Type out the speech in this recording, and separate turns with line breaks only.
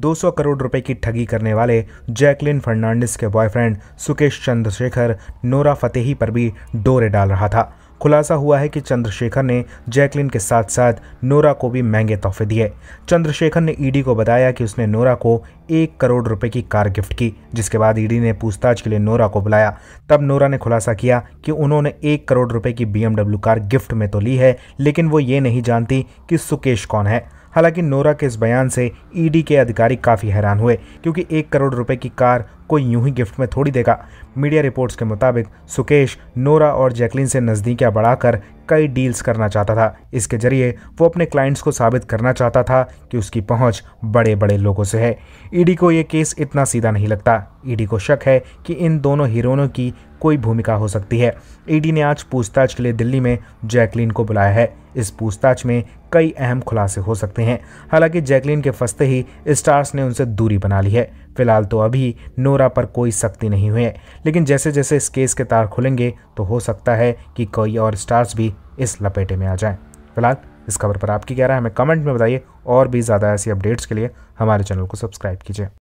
200 करोड़ रुपए की ठगी करने वाले जैकलिन फर्नांडिस के boyfriend Sukesh Chandrashekhar Nora Fatehi पर भी डोरे डाल रहा था खुलासा हुआ है कि चंद्रशेखर ने जैकलिन के साथ साथ नोरा को भी महंगे तोहफे दिए चंद्रशेखर ने ईडी को बताया कि उसने नोरा को एक करोड़ रुपए की कार गिफ्ट की जिसके बाद ईडी ने पूछताछ के लिए नोरा को बुलाया तब नोरा ने खुलासा किया कि उन्होंने एक करोड़ रुपए की बीएमडब्ल्यू कार गिफ्ट में तो ली है लेकिन वो ये नहीं जानती कि सुकेश कौन है हालांकि नोरा के इस बयान से ईडी e के अधिकारी काफ़ी हैरान हुए क्योंकि एक करोड़ रुपए की कार कोई यूं ही गिफ्ट में थोड़ी देगा मीडिया रिपोर्ट्स के मुताबिक सुकेश नोरा और जैकलिन से नजदीकियां बढ़ाकर कई डील्स करना चाहता था इसके जरिए वो अपने क्लाइंट्स को साबित करना चाहता था कि उसकी पहुंच बड़े बड़े लोगों से है ईडी e को ये केस इतना सीधा नहीं लगता ईडी e को शक है कि इन दोनों हीरोनों की कोई भूमिका हो सकती है ईडी e ने आज पूछताछ के लिए दिल्ली में जैकलीन को बुलाया है इस पूछताछ में कई अहम खुलासे हो सकते हैं हालांकि जैकलीन के फंसते ही स्टार्स ने उनसे दूरी बना ली है फिलहाल तो अभी नोरा पर कोई सख्ती नहीं हुई है लेकिन जैसे जैसे इस केस के तार खुलेंगे तो हो सकता है कि कोई और स्टार्स भी इस लपेटे में आ जाएँ फिलहाल इस खबर पर आपकी क्या राय हमें कमेंट में बताइए और भी ज़्यादा ऐसी अपडेट्स के लिए हमारे चैनल को सब्सक्राइब कीजिए